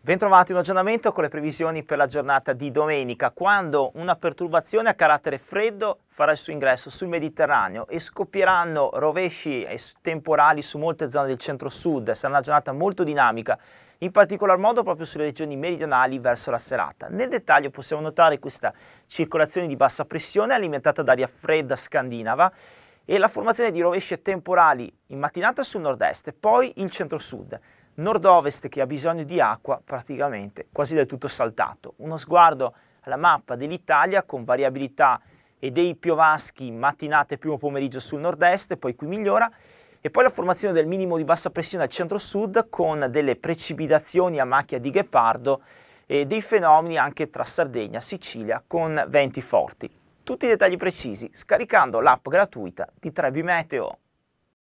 Bentrovati in un aggiornamento con le previsioni per la giornata di domenica, quando una perturbazione a carattere freddo farà il suo ingresso sul Mediterraneo e scoppieranno rovesci temporali su molte zone del centro-sud. Sarà una giornata molto dinamica, in particolar modo proprio sulle regioni meridionali verso la serata. Nel dettaglio possiamo notare questa circolazione di bassa pressione alimentata da aria fredda scandinava e la formazione di rovesci temporali in mattinata sul nord-est, poi il centro-sud nord-ovest che ha bisogno di acqua praticamente quasi del tutto saltato. Uno sguardo alla mappa dell'Italia con variabilità e dei piovaschi mattinate e primo pomeriggio sul nord-est, poi qui migliora, e poi la formazione del minimo di bassa pressione al centro-sud con delle precipitazioni a macchia di ghepardo e dei fenomeni anche tra Sardegna, e Sicilia con venti forti. Tutti i dettagli precisi scaricando l'app gratuita di Trebi Meteo.